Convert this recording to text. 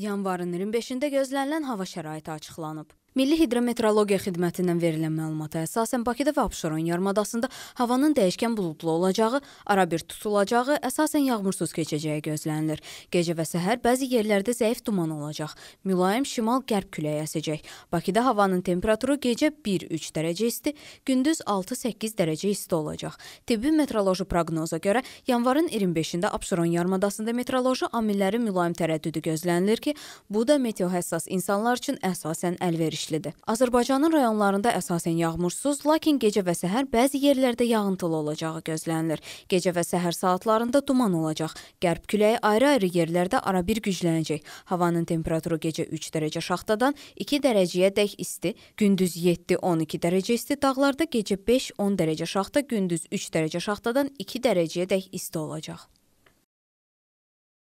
Yanvarın 25-də gözlənilən hava şəraiti açıqlanıb. Milli Hidrometeorologiya Xidmətindən verilən məlumata əsasən Bakıda və Abşeron yarımadasında havanın dəyişkən buludlu olacağı, arabir tutulacağı, əsasən yağmursuz keçəcəyi gözlənilir. Gecə və səhər bəzi yerlərdə zəif duman olacaq. Mülayim şimal-qərb küləyi əsəcək. Bakıda havanın temperaturu gecə 1-3 dərəcə isti, gündüz 6-8 dərəcə isti olacaq. Tibbi meteoroloji proqnoza görə yanvarın 25-də Abşeron yarımadasında meteoroloji amillərin mülayim tərəddüdü gözlənilir ki, bu da meteohəssas insanlar üçün əsasən əlverişlidir enişlidir. Azərbaycanın rayonlarında əsasən yağmursuz, lakin gecə və səhər bəzi yerlərdə yağıntılı olacağı gözlənilir. Gecə və səhər saatlarında duman olacaq. Qərb küləyi ayrı-ayrı yerlərdə arabir güclənəcək. Havanın temperaturu gecə 3 dərəcə şaxtadan 2 dərəcəyədək isti, gündüz 7-12 dərəcə isti, dağlarda gecə 5-10 dərəcə şaxta, gündüz 3 dərəcə şaxtadan 2 dərəcəyədək isti olacaq.